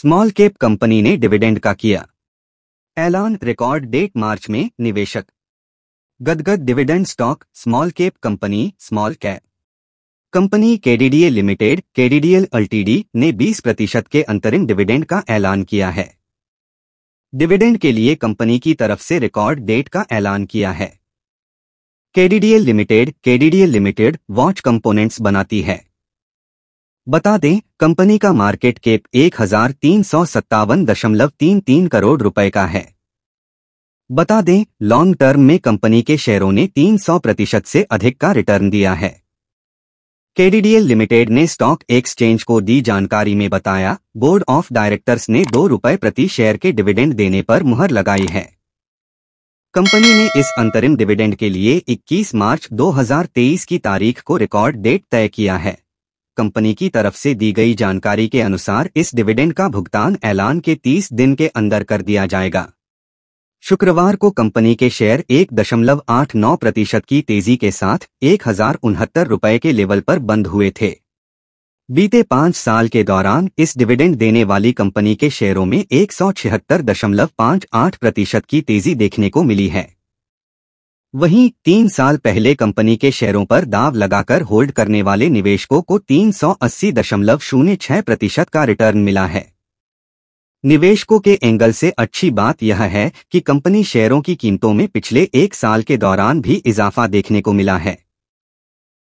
small cap company ने dividend का किया ऐलान रिकॉर्ड डेट मार्च में निवेशक गदगद dividend stock small cap company small cap company KDDA limited KDDL LTD ने 20 प्रतिशत के अंतरिम डिविडेंड का ऐलान किया है डिविडेंड के लिए कंपनी की तरफ से रिकॉर्ड डेट का ऐलान किया है KDDL limited KDDL limited watch components बनाती है बता दें कंपनी का मार्केट कैप एक हजार तीन सौ सत्तावन दशमलव तीन तीन करोड़ रुपए का है बता दें लॉन्ग टर्म में कंपनी के शेयरों ने 300 प्रतिशत से अधिक का रिटर्न दिया है केडीडीएल लिमिटेड ने स्टॉक एक्सचेंज को दी जानकारी में बताया बोर्ड ऑफ डायरेक्टर्स ने दो रुपए प्रति शेयर के डिविडेंड देने पर मुहर लगाई है कंपनी ने इस अंतरिम डिविडेंड के लिए 21 मार्च 2023 की तारीख को रिकॉर्ड डेट तय किया है कंपनी की तरफ से दी गई जानकारी के अनुसार इस डिविडेंड का भुगतान ऐलान के 30 दिन के अंदर कर दिया जाएगा शुक्रवार को कंपनी के शेयर एक दशमलव आठ नौ प्रतिशत की तेजी के साथ एक हजार उनहत्तर रुपये के लेवल पर बंद हुए थे बीते पाँच साल के दौरान इस डिविडेंड देने वाली कंपनी के शेयरों में एक सौ छिहत्तर दशमलव पाँच आठ प्रतिशत की तेजी देखने को मिली है वहीं तीन साल पहले कंपनी के शेयरों पर दाव लगाकर होल्ड करने वाले निवेशकों को तीन सौ अस्सी दशमलव शून्य छह प्रतिशत का रिटर्न मिला है निवेशकों के एंगल से अच्छी बात यह है कि कंपनी शेयरों की कीमतों में पिछले एक साल के दौरान भी इजाफा देखने को मिला है